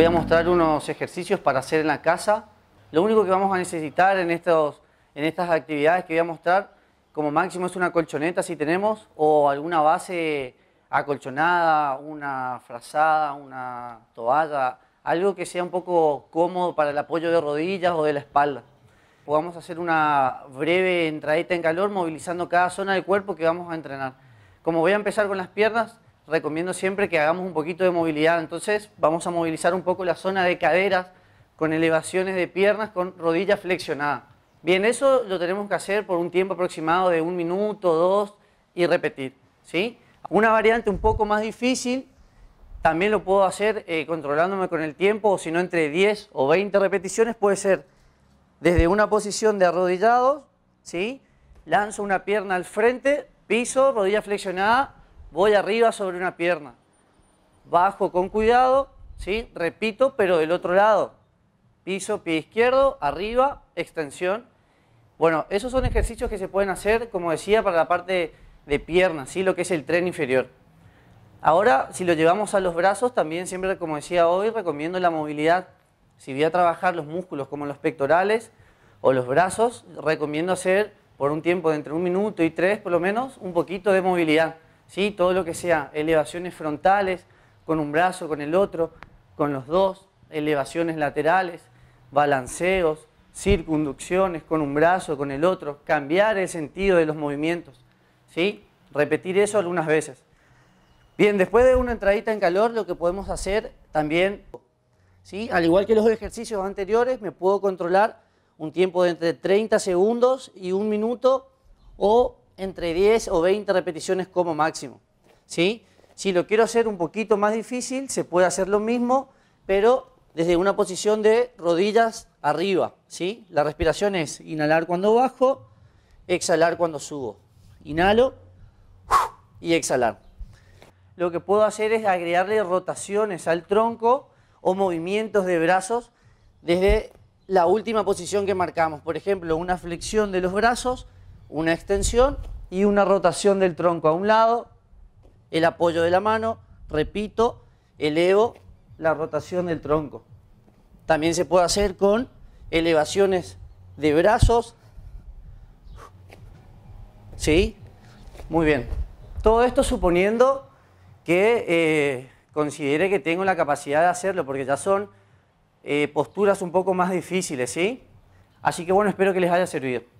voy a mostrar unos ejercicios para hacer en la casa. Lo único que vamos a necesitar en, estos, en estas actividades que voy a mostrar, como máximo es una colchoneta si tenemos, o alguna base acolchonada, una frazada, una toalla, algo que sea un poco cómodo para el apoyo de rodillas o de la espalda. podemos hacer una breve entradita en calor movilizando cada zona del cuerpo que vamos a entrenar. Como voy a empezar con las piernas, recomiendo siempre que hagamos un poquito de movilidad. Entonces vamos a movilizar un poco la zona de caderas con elevaciones de piernas, con rodilla flexionada. Bien, eso lo tenemos que hacer por un tiempo aproximado de un minuto, dos y repetir. ¿sí? Una variante un poco más difícil, también lo puedo hacer eh, controlándome con el tiempo, o si no entre 10 o 20 repeticiones, puede ser desde una posición de arrodillados, ¿sí? lanzo una pierna al frente, piso, rodilla flexionada, voy arriba sobre una pierna, bajo con cuidado, ¿sí? repito, pero del otro lado, piso, pie izquierdo, arriba, extensión. Bueno, esos son ejercicios que se pueden hacer, como decía, para la parte de pierna, ¿sí? lo que es el tren inferior. Ahora, si lo llevamos a los brazos, también siempre, como decía hoy, recomiendo la movilidad. Si voy a trabajar los músculos como los pectorales o los brazos, recomiendo hacer por un tiempo de entre un minuto y tres, por lo menos, un poquito de movilidad. ¿sí? todo lo que sea elevaciones frontales, con un brazo, con el otro, con los dos, elevaciones laterales, balanceos, circunducciones con un brazo, con el otro, cambiar el sentido de los movimientos, ¿sí? repetir eso algunas veces. Bien, después de una entradita en calor, lo que podemos hacer también, ¿sí? al igual que los ejercicios anteriores, me puedo controlar un tiempo de entre 30 segundos y un minuto o entre 10 o 20 repeticiones como máximo. ¿sí? Si lo quiero hacer un poquito más difícil, se puede hacer lo mismo, pero desde una posición de rodillas arriba. ¿sí? La respiración es inhalar cuando bajo, exhalar cuando subo. Inhalo y exhalar. Lo que puedo hacer es agregarle rotaciones al tronco o movimientos de brazos desde la última posición que marcamos. Por ejemplo, una flexión de los brazos, una extensión y una rotación del tronco a un lado, el apoyo de la mano, repito, elevo la rotación del tronco. También se puede hacer con elevaciones de brazos. ¿Sí? Muy bien. Todo esto suponiendo que eh, considere que tengo la capacidad de hacerlo, porque ya son eh, posturas un poco más difíciles, ¿sí? Así que bueno, espero que les haya servido.